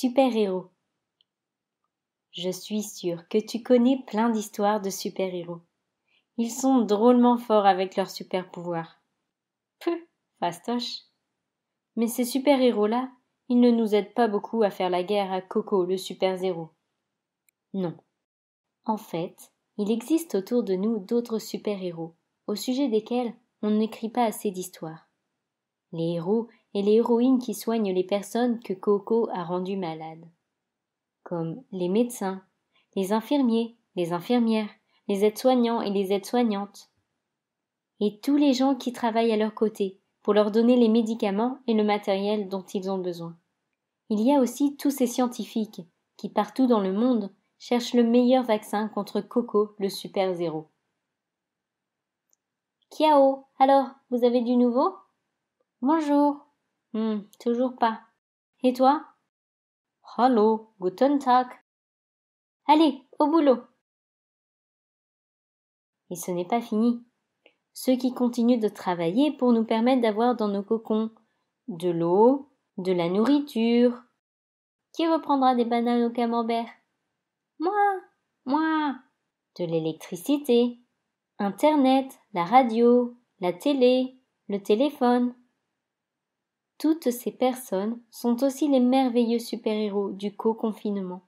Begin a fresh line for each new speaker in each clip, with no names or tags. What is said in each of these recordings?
Super-héros. Je suis sûre que tu connais plein d'histoires de super-héros. Ils sont drôlement forts avec leurs super-pouvoirs. Peu, fastoche. Mais ces super-héros-là, ils ne nous aident pas beaucoup à faire la guerre à Coco, le super-zéro. Non. En fait, il existe autour de nous d'autres super-héros, au sujet desquels on n'écrit pas assez d'histoires les héros et les héroïnes qui soignent les personnes que Coco a rendues malades. Comme les médecins, les infirmiers, les infirmières, les aides-soignants et les aides-soignantes. Et tous les gens qui travaillent à leur côté pour leur donner les médicaments et le matériel dont ils ont besoin. Il y a aussi tous ces scientifiques qui partout dans le monde cherchent le meilleur vaccin contre Coco le super zéro. Kiao, alors, vous avez du nouveau Bonjour. Hmm, toujours pas. Et toi Hallo, guten Tag. Allez, au boulot. Et ce n'est pas fini. Ceux qui continuent de travailler pour nous permettre d'avoir dans nos cocons de l'eau, de la nourriture. Qui reprendra des bananes au camembert Moi Moi De l'électricité, Internet, la radio, la télé, le téléphone. Toutes ces personnes sont aussi les merveilleux super-héros du co-confinement.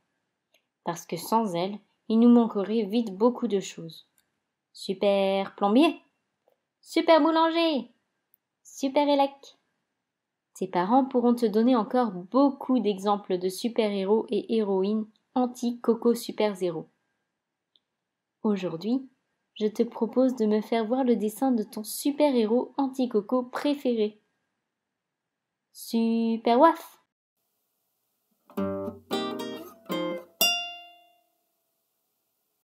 Parce que sans elles, il nous manquerait vite beaucoup de choses. Super plombier, super boulanger, super élec. Tes parents pourront te donner encore beaucoup d'exemples de super-héros et héroïnes anti-coco super zéro. Aujourd'hui, je te propose de me faire voir le dessin de ton super-héros anti-coco préféré. Super guaf.